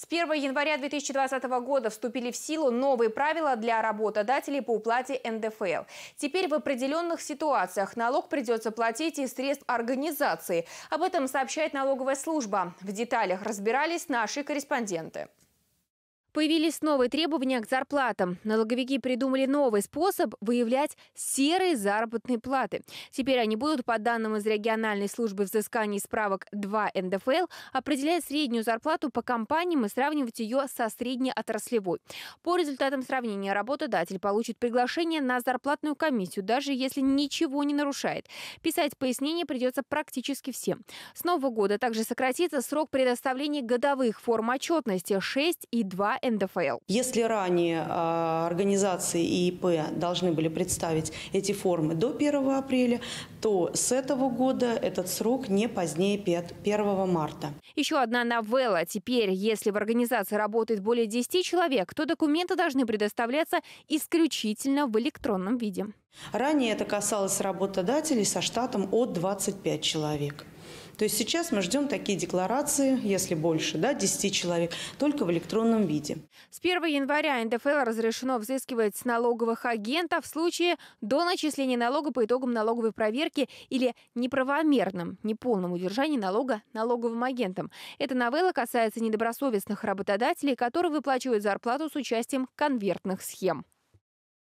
С 1 января 2020 года вступили в силу новые правила для работодателей по уплате НДФЛ. Теперь в определенных ситуациях налог придется платить из средств организации. Об этом сообщает налоговая служба. В деталях разбирались наши корреспонденты. Появились новые требования к зарплатам. Налоговики придумали новый способ выявлять серые заработные платы. Теперь они будут, по данным из региональной службы взысканий справок 2 НДФЛ, определять среднюю зарплату по компаниям и сравнивать ее со среднеотраслевой. По результатам сравнения работодатель получит приглашение на зарплатную комиссию, даже если ничего не нарушает. Писать пояснение придется практически всем. С нового года также сократится срок предоставления годовых форм отчетности 6 и 2 НДФЛ. Если ранее а, организации и ИП должны были представить эти формы до 1 апреля, то с этого года этот срок не позднее 1 марта. Еще одна новелла. Теперь, если в организации работает более 10 человек, то документы должны предоставляться исключительно в электронном виде. Ранее это касалось работодателей со штатом от 25 человек. То есть сейчас мы ждем такие декларации, если больше, да, 10 человек, только в электронном виде. С 1 января НДФЛ разрешено взыскивать с налоговых агентов в случае до начисления налога по итогам налоговой проверки или неправомерном, неполном удержании налога налоговым агентом. Эта новелла касается недобросовестных работодателей, которые выплачивают зарплату с участием конвертных схем.